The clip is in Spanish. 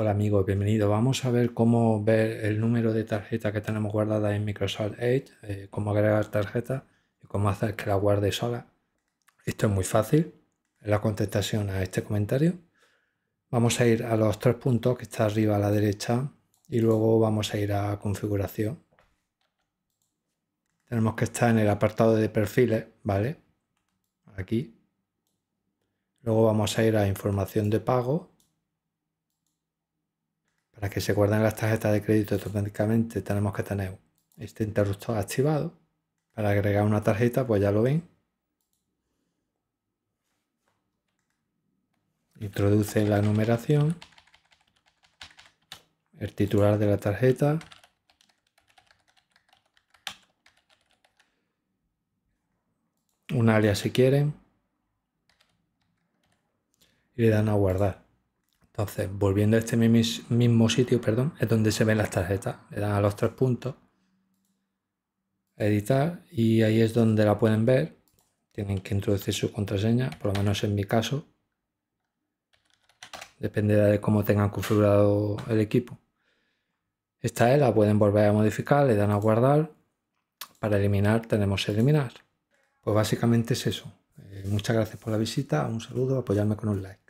Hola amigos, bienvenido. Vamos a ver cómo ver el número de tarjeta que tenemos guardada en Microsoft Edge, eh, cómo agregar tarjeta y cómo hacer que la guarde sola. Esto es muy fácil, es la contestación a este comentario. Vamos a ir a los tres puntos que está arriba a la derecha y luego vamos a ir a configuración. Tenemos que estar en el apartado de perfiles, ¿vale? Aquí. Luego vamos a ir a información de pago para que se guarden las tarjetas de crédito automáticamente tenemos que tener este interruptor activado. Para agregar una tarjeta, pues ya lo ven. Introduce la numeración, el titular de la tarjeta, un área si quieren, y le dan a guardar. Entonces, volviendo a este mismo sitio, perdón, es donde se ven las tarjetas. Le dan a los tres puntos, editar, y ahí es donde la pueden ver. Tienen que introducir su contraseña, por lo menos en mi caso. Dependerá de cómo tengan configurado el equipo. Esta es, la pueden volver a modificar, le dan a guardar. Para eliminar tenemos eliminar. Pues básicamente es eso. Eh, muchas gracias por la visita, un saludo, apoyarme con un like.